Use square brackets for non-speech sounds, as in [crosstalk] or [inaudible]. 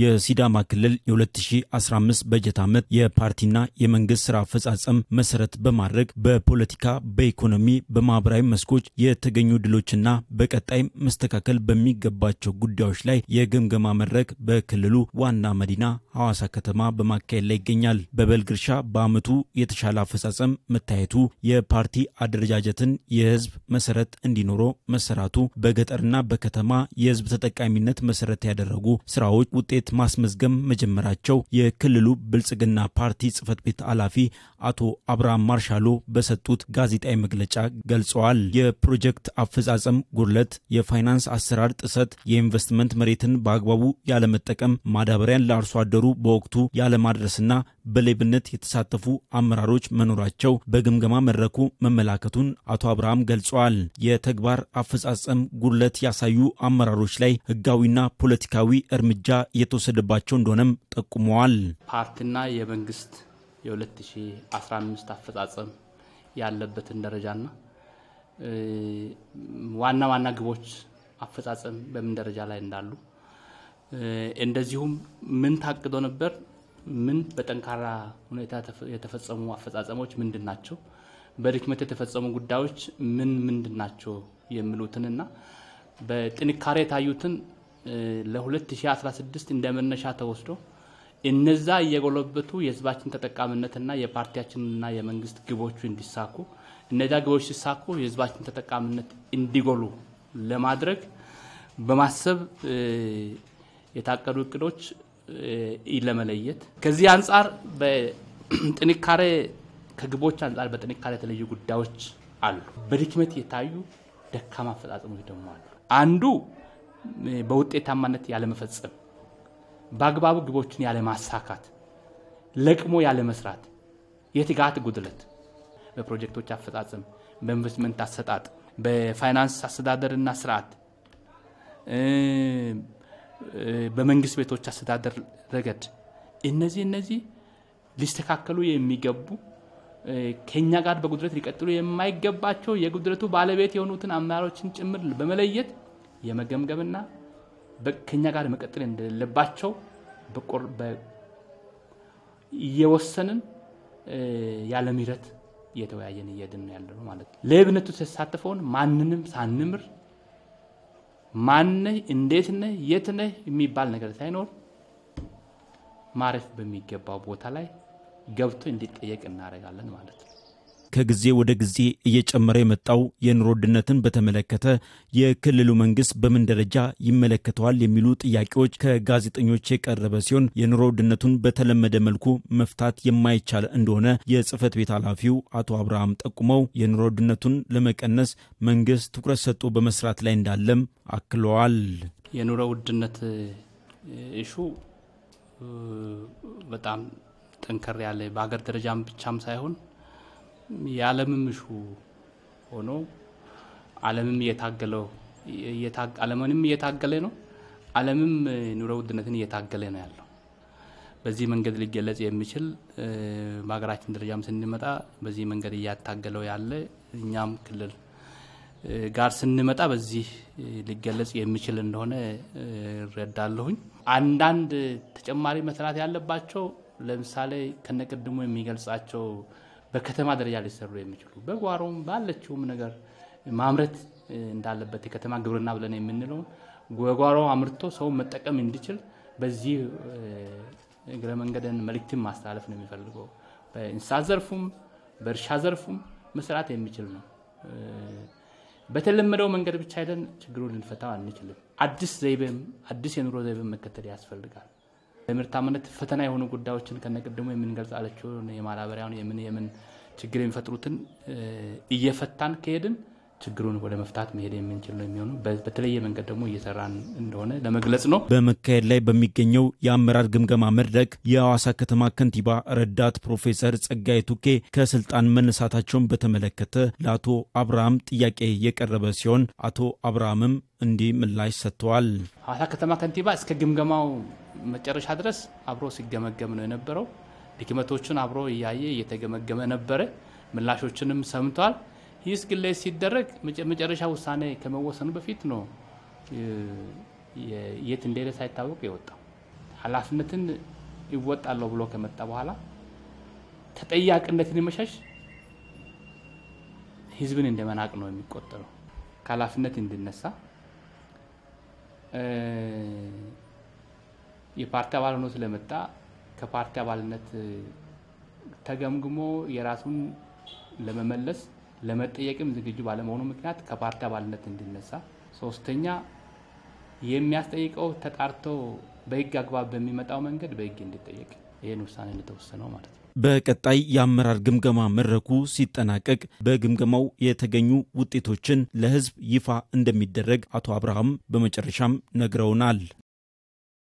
የሲዳማ ክልል የ2015 በጀት ዓመት የፓርቲና የመንግስት ስራ አፈጻጸም መሰረት በማድረግ በፖለቲካ፣ በኢኮኖሚ፣ በማህበራዊ መስኮች የተገኙ ድሎችና በቀጣይ መስተካከል በሚገባቸው ጉዳዮች ላይ የግምገማ መድረክ በክልሉ ዋና መዲና ሐዋሳ ከተማ በማካሄድ ላይ ይገኛል። በበልግርሻ በዓመቱ የተሻለ አፈጻጸም መታየቱ፣ የፓርቲ አደረጃጀትን የህዝብ መሰረት እንዲኖረው መሰራቱ፣ በገጠርና በከተማ የህዝብ ተጠቃሚነት መሰረት ያደረጉ ስራዎች ውጤት ውጤት ማስመዝገም መጀመራቸው የክልሉ ብልጽግና ፓርቲ ጽህፈት ቤት ኃላፊ አቶ አብርሃም ማርሻሎ በሰጡት ጋዜጣዊ መግለጫ ገልጸዋል። የፕሮጀክት አፈጻጸም ጉድለት፣ የፋይናንስ አሰራር ጥሰት፣ የኢንቨስትመንት መሬትን በአግባቡ ያለመጠቀም፣ ማዳበሪያን ለአርሶ አደሩ በወቅቱ ያለማድረስና በሌብነት የተሳተፉ አመራሮች መኖራቸው በግምገማ መድረኩ መመላከቱን አቶ አብርሃም ገልጸዋል። የተግባር አፈጻጸም ጉድለት ያሳዩ አመራሮች ላይ ህጋዊና ፖለቲካዊ እርምጃ እየተወሰደባቸው እንደሆነም ጠቁመዋል። ፓርቲና የመንግስት የ2015 አፈጻጸም ያለበትን ደረጃና ዋና ዋና ግቦች አፈጻጸም በምን ደረጃ ላይ እንዳሉ እንደዚሁም ምን ታቅዶ ነበር ምን በጠንካራ ሁኔታ የተፈጸሙ አፈጻጸሞች ምንድን ናቸው፣ በድክመት የተፈጸሙ ጉዳዮች ምን ምንድን ናቸው የሚሉትንና በጥንካሬ የታዩትን ለ2016 እንደ መነሻ ተወስዶ እነዛ እየጎለበቱ የህዝባችን ተጠቃሚነትና የፓርቲያችንና የመንግስት ግቦቹ እንዲሳኩ እነዛ ግቦች ሲሳኩ የህዝባችን ተጠቃሚነት እንዲጎሉ ለማድረግ በማሰብ የታቀዱ እቅዶች ለመለየት ከዚህ አንጻር በጥንካሬ [clears throat] ከግቦች አንጻር በጥንካሬ የተለዩ ጉዳዮች አሉ። በድክመት የታዩ ደካማ አፈጻጸሞች ደግሞ አሉ። አንዱ በውጤታማነት ያለመፈጸም፣ በአግባቡ ግቦችን ያለማሳካት፣ ለቅሞ ያለመስራት፣ የትጋት ጉድለት በፕሮጀክቶች አፈጻጸም፣ በኢንቨስትመንት አሰጣጥ፣ በፋይናንስ አስተዳደርና ስርዓት በመንግስት ቤቶች አስተዳደር ረገድ እነዚህ እነዚህ ሊስተካከሉ የሚገቡ ከኛ ጋር በጉድረት ሊቀጥሉ የማይገባቸው የጉድረቱ ባለቤት የሆኑትን አመራሮችን ጭምር በመለየት የመገምገምና ከኛ ጋር መቀጠል እንደሌለባቸው እየወሰንን ያለ እየተወያየን እየድን ያለ ማለት ነው። ለብነቱ ተሳተፈውን ማንንም ሳንምር ማንህ፣ እንዴት ነህ፣ የት ነህ የሚባል ነገር ሳይኖር ማረፍ በሚገባው ቦታ ላይ ገብቶ እንዲጠየቅ እናደርጋለን ማለት ነው። ከጊዜ ወደ ጊዜ እየጨመረ የመጣው የኑሮ ውድነትን በተመለከተ የክልሉ መንግስት በምን ደረጃ ይመለከተዋል የሚሉ ጥያቄዎች ከጋዜጠኞች የቀረበ ሲሆን የኑሮ ውድነቱን በተለመደ መልኩ መፍታት የማይቻል እንደሆነ የጽህፈት ቤት ኃላፊው አቶ አብርሃም ጠቁመው የኑሮ ውድነቱን ለመቀነስ መንግስት ትኩረት ሰጥቶ በመስራት ላይ እንዳለም አክለዋል። የኑሮ ውድነት እሹ በጣም ጠንከር ያለ በሀገር ደረጃም ብቻም ሳይሆን የዓለምም እሹ ሆኖ ዓለምም እየታገለው ዓለምንም እየታገለ ነው። ዓለምም ኑሮ ውድነትን እየታገለ ነው ያለው። በዚህ መንገድ ሊገለጽ የሚችል በሀገራችን ደረጃም ስንመጣ በዚህ መንገድ እያታገለው ያለ እኛም ክልል ጋር ስንመጣ በዚህ ሊገለጽ የሚችል እንደሆነ እረዳለሁኝ። አንዳንድ ተጨማሪ መስራት ያለባቸው ለምሳሌ ከነቅድሞ የሚገልጻቸው በከተማ ደረጃ ሊሰሩ የሚችሉ በጓሮም ባለችውም ነገር ማምረት እንዳለበት የከተማ ግብርና ብለን የምንለውን በጓሮ አምርቶ ሰውን መጠቀም እንዲችል በዚህ እግረ መንገደን መልእክትን ማስተላለፍ ነው የሚፈልገው። በእንስሳት ዘርፉም በእርሻ ዘርፉም መስራት የሚችል ነው። በተለመደው መንገድ ብቻ ሄደን ችግሩን ልንፈታ አንችልም። አዲስ ዘይቤም አዲስ የኑሮ ዘይቤም መከተል ያስፈልጋል። ለምርታማነት ፈተና የሆኑ ጉዳዮችን ከነቅድሞ የምንገልጻለችውን የማዳበሪያውን የምን የምን ችግር የሚፈጥሩትን እየፈታን ከሄድን ችግሩን ወደ መፍታት መሄድ የምንችል ነው የሚሆኑ በተለየ መንገድ ደግሞ እየሰራን እንደሆነ ለመግለጽ ነው። በመካሄድ ላይ በሚገኘው የአመራር ግምገማ መድረክ የሐዋሳ ከተማ ከንቲባ ረዳት ፕሮፌሰር ጸጋይ ቱኬ ከስልጣን መነሳታቸውን በተመለከተ ለአቶ አብርሃም ጥያቄ የቀረበ ሲሆን አቶ አብርሃምም እንዲህ ምላሽ ሰጥተዋል። ሐዋሳ ከተማ ከንቲባ እስከ ግምገማው መጨረሻ ድረስ አብሮ ሲገመገም ነው የነበረው። ድክመቶቹን አብሮ እያየ እየተገመገመ ነበረ። ምላሾችንም ሰምቷል። ይህስ ግለሰብ ሲደረግ መጨረሻ ውሳኔ ከመወሰኑ በፊት ነው የት እንደሄደ ሳይታወቅ የወጣው። ኃላፊነትን ይወጣለሁ ብሎ ከመጣ በኋላ ተጠያቂነትን መሸሽ ህዝብን እንደመናቅ ነው የሚቆጠረው። ከኃላፊነት እንድነሳ። የፓርቲ አባል ሆኖ ስለመጣ ከፓርቲ አባልነት ተገምግሞ የራሱን ለመመለስ ለመጠየቅም ዝግጁ ባለመሆኑ ምክንያት ከፓርቲ አባልነት እንዲነሳ፣ ሶስተኛ የሚያስጠይቀው ተጣርቶ በህግ አግባብ በሚመጣው መንገድ በህግ እንዲጠየቅ ይህን ውሳኔ ለተወሰነው ማለት ነው። በቀጣይ የአመራር ግምገማ መድረኩ ሲጠናቀቅ በግምገማው የተገኙ ውጤቶችን ለህዝብ ይፋ እንደሚደረግ አቶ አብርሃም በመጨረሻም ነግረውናል።